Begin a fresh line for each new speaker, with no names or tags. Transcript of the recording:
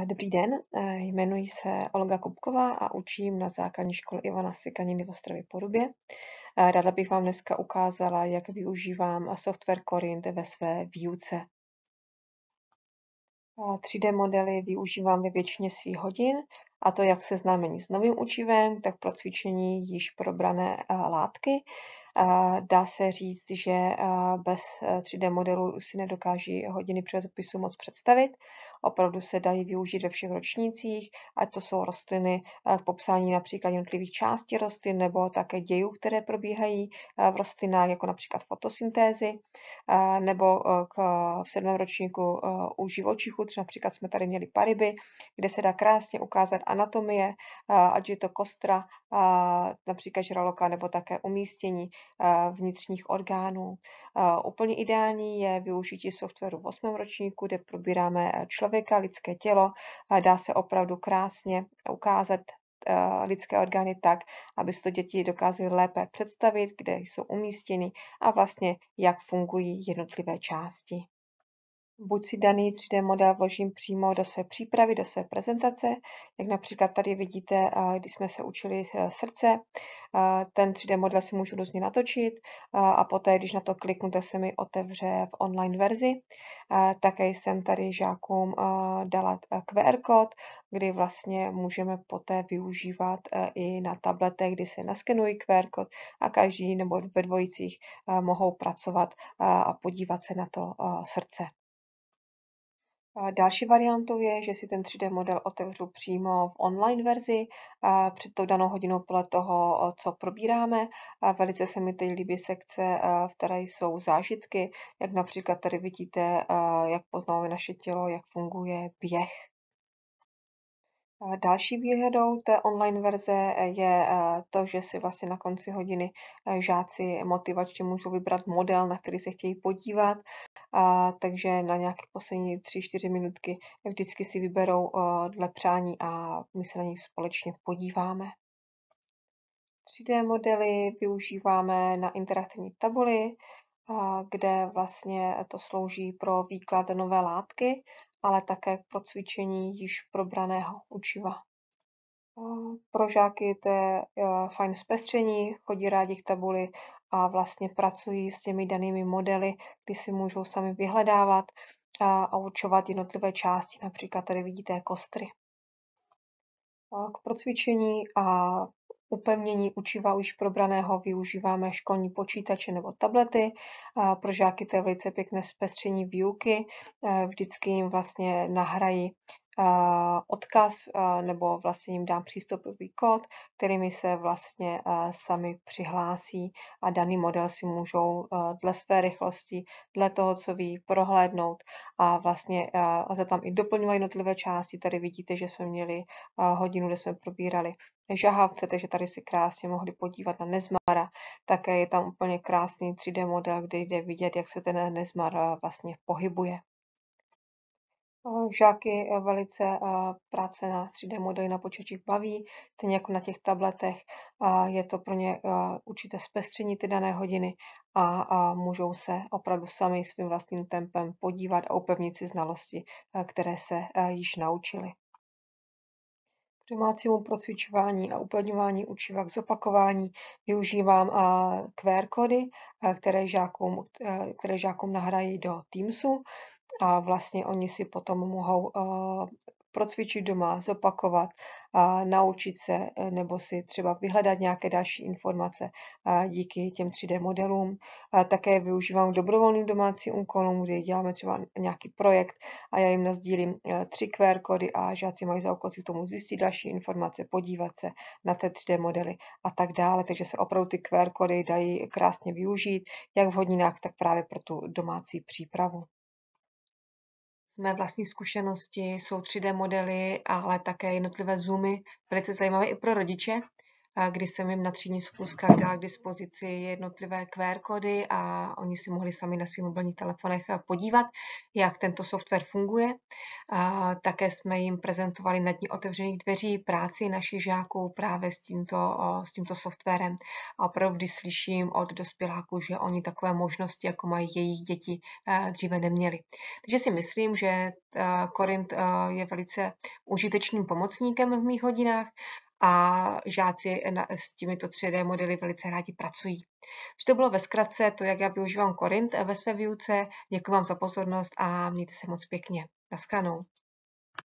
Eh, dobrý den, eh, jmenuji se Olga Kupková a učím na základní škole Ivana Sykaniny v Ostravě Porubě. Eh, ráda bych vám dneska ukázala, jak využívám software Corint ve své výuce. 3D modely využívám ve většině svých hodin, a to jak seznámení s novým učivem, tak pro cvičení již probrané látky, dá se říct, že bez 3D e, modelu si nedokáží hodiny přírodopisu moc představit. Opravdu se dají využít ve všech ročnících, ať to jsou rostliny e, k popsání například jednotlivých částí rostlin nebo také dějů, které probíhají e, v rostlinách, jako například fotosyntézy, nebo k, v sedmém ročníku u živočichů, třeba například jsme tady měli pariby, kde se dá krásně ukázat anatomie, ať je to kostra, například žraloka, nebo také umístění vnitřních orgánů. Úplně ideální je využití softwaru v 8. ročníku, kde probíráme e, člověka, lidské tělo. Dá se opravdu krásně ukázat e, lidské orgány tak, aby si to děti dokázaly lépe představit, kde jsou umístěny a vlastně jak fungují jednotlivé části buď si daný 3D model vložím přímo do své přípravy, do své prezentace, jak například tady vidíte, když jsme se učili e, srdce, ten 3D model si můžu různě natočit a poté, když na to kliknu, tak se mi otevře v online verzi. Také jsem tady žákům e, dala e, QR kód, kdy vlastně můžeme poté využívat i na tabletech, kdy se naskenují QR kód a každý nebo ve dvojicích mohou pracovat a podívat se na to srdce. Další variantou je, že si ten 3D model otevřu přímo v online verzi před tou danou hodinou podle toho, co probíráme. Velice se mi teď líbí sekce, v které jsou zážitky, jak například tady vidíte, jak poznáváme naše tělo, jak funguje běh. Další výhodou té online verze e, je to, že si vlastně na konci hodiny e, žáci motivačně můžou vybrat model, na který se chtějí podívat a, takže na nějaké poslední 3-4 minutky vždycky si vyberou a, eh, dle přání a my se na ní společně podíváme. 3D modely využíváme na interaktivní tabuli, a, eh, kde vlastně to slouží pro výklad nové látky, ale také pro cvičení již probraného učiva. Pro žáky to je e, fajn zpestření, chodí rádi k tabuli a vlastně pracují s těmi danými modely, kdy si můžou sami vyhledávat a určovat jednotlivé části, například tady vidíte kostry. K procvičení a upevnění učiva už probraného využíváme školní počítače nebo tablety. Pro žáky to je velice pěkné zpestření výuky. E, vždycky jim vlastně nahrají odkaz nebo vlastně jim dám přístupový kód, kterými se vlastně sami přihlásí a daný model si můžou dle své rychlosti, dle toho, co ví, prohlédnout a vlastně se tam i doplňovat jednotlivé části. Tady vidíte, že jsme měli hodinu, kde jsme probírali žahavce, takže tady si krásně mohli podívat na nezmara. Také je tam úplně krásný 3D model, kde jde vidět, jak se ten nezmar vlastně pohybuje. Žáky e, velice e, práce na 3D modely na počítačích baví, Ten jako na těch tabletech. Je to pro ně e, určité zpestření ty dané hodiny a můžou se opravdu sami svým vlastním tempem podívat a upevnit si znalosti, které se již naučili domácímu procvičování a uplňování učiva k zopakování využívám QR kódy, které žákům, e, které žákům nahrají do Teamsu a vlastně oni si potom mohou e, procvičit doma, zopakovat, naučit se e, nebo si třeba vyhledat nějaké další informace e, díky těm 3D modelům. Také využívám dobrovolným domácím úkolům, kdy děláme třeba nějaký projekt a já jim nazdílím e, tři QR kódy a žáci mají za úkol si k tomu zjistit další informace, podívat se na té 3D modely a tak dále. Takže se opravdu ty QR kódy dají krásně využít, jak v hodinách, tak právě pro tu domácí přípravu z mé vlastní zkušenosti jsou 3D modely, ale také jednotlivé zoomy velice zajímavé i pro rodiče, kdy jsem jim na třídní zkuska dala k dispozici jednotlivé QR kódy a oni si mohli sami na svých mobilních telefonech eh, podívat, jak tento software funguje. Také jsme jim prezentovali na dní otevřených dveří práci našich žáků právě s tímto, s tímto softwarem. A opravdu, když slyším od dospěláků, že oni takové možnosti, jako mají jejich děti, eh, dříve neměli. Takže si myslím, že Korint eh, je velice užitečným pomocníkem v mých hodinách a žáci na, s těmito 3D modely velice rádi pracují. Takže to bylo ve zkratce to, jak já využívám Korint ve své výuce. Děkuji vám za pozornost a mějte se moc pěkně. Naschledanou.